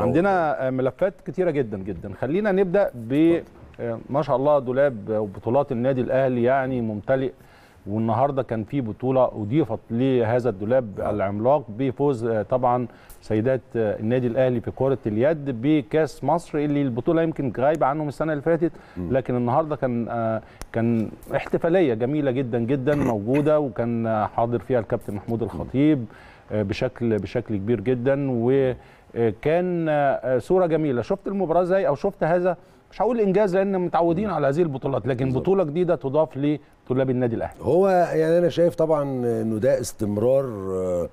عندنا آه، ملفات كتيره جدا جدا خلينا نبدا ب آه، ما شاء الله دولاب وبطولات النادي الاهلي يعني ممتلئ والنهارده كان في بطوله اضيفت لهذا الدولاب العملاق بفوز آه، طبعا سيدات آه، النادي الاهلي في كره اليد بكاس مصر اللي البطوله يمكن غايبه عنهم السنه اللي فاتت لكن النهارده كان آه، كان احتفاليه جميله جدا جدا موجوده وكان حاضر فيها الكابتن محمود الخطيب بشكل بشكل كبير جدا وكان صوره جميله شفت المباراه ازاي او شفت هذا مش هقول انجاز لان متعودين على هذه البطولات لكن بالزبط. بطوله جديده تضاف لطلاب النادي الاهلي هو يعني انا شايف طبعا انه ده استمرار آه،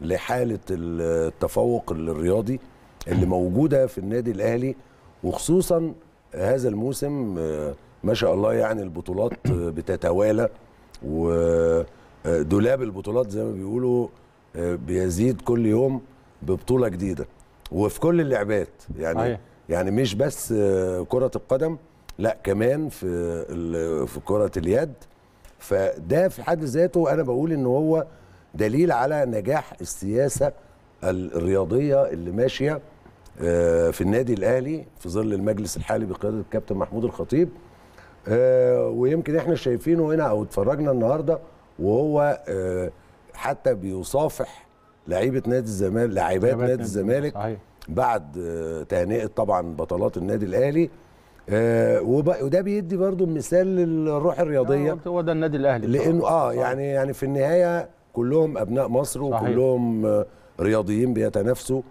لحاله التفوق الرياضي اللي موجوده في النادي الاهلي وخصوصا هذا الموسم آه، ما شاء الله يعني البطولات آه، بتتوالى ودولاب البطولات زي ما بيقولوا بيزيد كل يوم ببطوله جديده وفي كل اللعبات يعني أيه. يعني مش بس آه، كره القدم لا كمان في في كره اليد فده في حد ذاته انا بقول ان هو دليل على نجاح السياسه الرياضيه اللي ماشيه آه، في النادي الاهلي في ظل المجلس الحالي بقياده الكابتن محمود الخطيب آه، ويمكن احنا شايفينه هنا او اتفرجنا النهارده وهو حتى بيصافح لعيبه نادي الزمالك لاعبات نادي الزمالك صحيح. بعد تهنئه آه، طبعا بطلات النادي الاهلي آه، وده بيدي برضو مثال للروح الرياضيه آه، هو ده النادي الاهلي لانه اه يعني يعني في النهايه كلهم ابناء مصر وكلهم رياضيين بيتنافسوا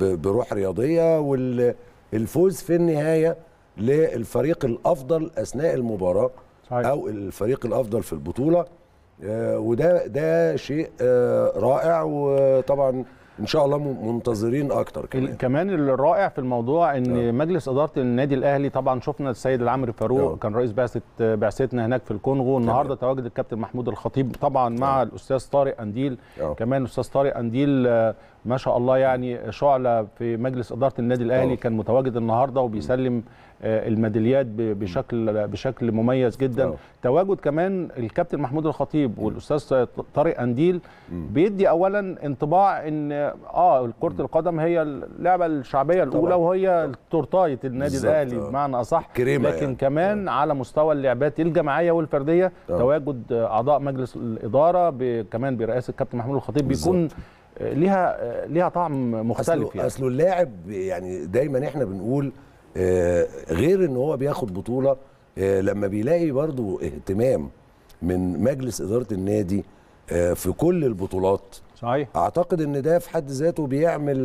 بروح رياضيه والفوز في النهايه للفريق الافضل اثناء المباراه او الفريق الافضل في البطوله وده ده شيء رائع وطبعا ان شاء الله منتظرين اكتر كمان كمان الرائع في الموضوع ان أه. مجلس اداره النادي الاهلي طبعا شفنا السيد العمري فاروق أه. كان رئيس بعثه بعثتنا هناك في الكونغو النهارده أه. تواجد الكابتن محمود الخطيب طبعا مع أه. الاستاذ طارق انديل أه. كمان الاستاذ طارق انديل آه، ما شاء الله يعني شعله في مجلس اداره النادي الاهلي أه. كان متواجد النهارده وبيسلم أه. آه، الميداليات بشكل بشكل مميز جدا أوه. تواجد كمان الكابتن محمود الخطيب والاستاذ طارق انديل بيدي اولا انطباع ان اه كره القدم هي اللعبه الشعبيه الاولى طبعا. وهي تورتايه النادي الاهلي بمعنى اصح لكن يعني. كمان أوه. على مستوى اللعبات الجماعيه والفرديه أوه. تواجد اعضاء مجلس الاداره كمان برئاسه الكابتن محمود الخطيب بيكون ليها ليها طعم مختلف أصله يعني. أصله اللاعب يعني دايما احنا بنقول آه، غير ان هو بياخد بطوله آه، لما بيلاقي برضو اهتمام من مجلس اداره النادي آه، في كل البطولات صحيح اعتقد ان ده في حد ذاته بيعمل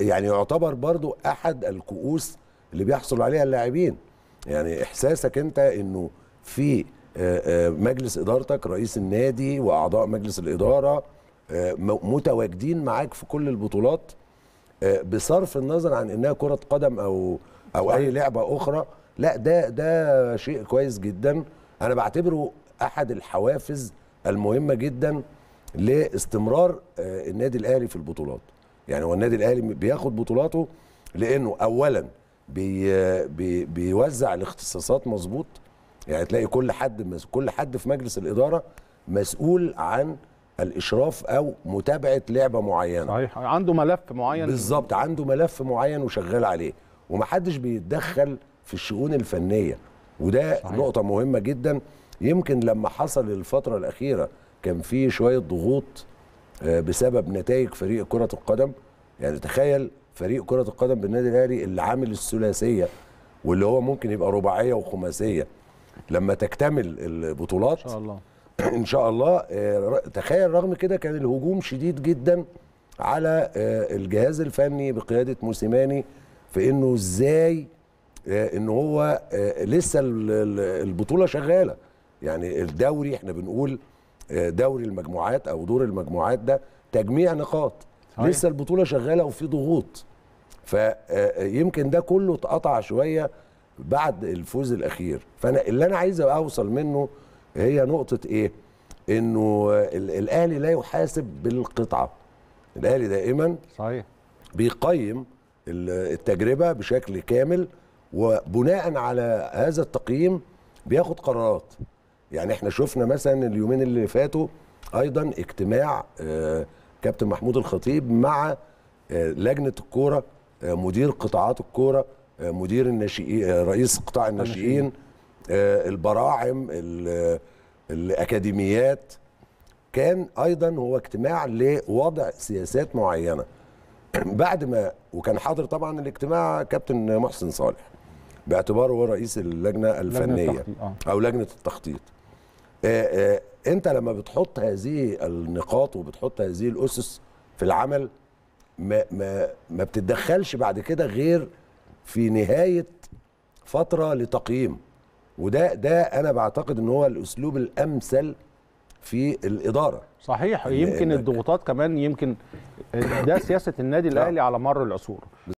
يعني يعتبر برضو احد الكؤوس اللي بيحصل عليها اللاعبين يعني احساسك انت انه في مجلس ادارتك رئيس النادي واعضاء مجلس الاداره متواجدين معاك في كل البطولات آه، بصرف النظر عن انها كره قدم او او اي لعبه اخرى لا ده ده شيء كويس جدا انا بعتبره احد الحوافز المهمه جدا لاستمرار آه، النادي الاهلي في البطولات يعني هو النادي الاهلي بياخد بطولاته لانه اولا بي بي بيوزع الاختصاصات مظبوط يعني تلاقي كل حد كل حد في مجلس الاداره مسؤول عن الاشراف او متابعه لعبه معينه صحيح عنده ملف معين بالظبط عنده ملف معين وشغال عليه ومحدش بيتدخل في الشؤون الفنيه وده صحيح. نقطه مهمه جدا يمكن لما حصل الفتره الاخيره كان في شويه ضغوط آه، بسبب نتائج فريق كره القدم يعني تخيل فريق كره القدم بالنادي الاهلي اللي عامل الثلاثيه واللي هو ممكن يبقى رباعيه وخماسيه لما تكتمل البطولات إن شاء الله. ان شاء الله آه، تخيل رغم كده كان الهجوم شديد جدا على آه، الجهاز الفني بقياده موسيماني في انه ازاي آه، ان هو لسه البطوله شغاله يعني الدوري احنا بنقول دوري المجموعات او دور المجموعات ده تجميع نقاط صحيح. لسه البطوله شغاله وفي ضغوط فيمكن ده كله اتقطع شويه بعد الفوز الاخير فانا اللي انا عايز اوصل منه هي نقطه ايه انه الاهلي لا يحاسب بالقطعه الاهلي دائما صحيح بيقيم التجربه بشكل كامل وبناء على هذا التقييم بياخد قرارات يعني احنا شفنا مثلا اليومين اللي فاتوا ايضا اجتماع آه، كابتن محمود الخطيب مع آه، لجنه الكوره آه، مدير قطاعات الكوره مدير الناشئين رئيس قطاع الناشئين آه، البراعم الاكاديميات كان ايضا هو اجتماع لوضع سياسات معينه بعد ما وكان حاضر طبعا الاجتماع كابتن محسن صالح باعتباره هو رئيس اللجنه الفنيه لجنة آه. او لجنه التخطيط آه، انت لما بتحط هذه النقاط وبتحط هذه الاسس في العمل ما ما ما بتتدخلش بعد كده غير في نهايه فتره لتقييم وده ده انا بعتقد ان هو الاسلوب الامثل في الاداره صحيح يمكن الضغوطات كمان يمكن ده سياسه النادي الاهلي نعم. على مر العصور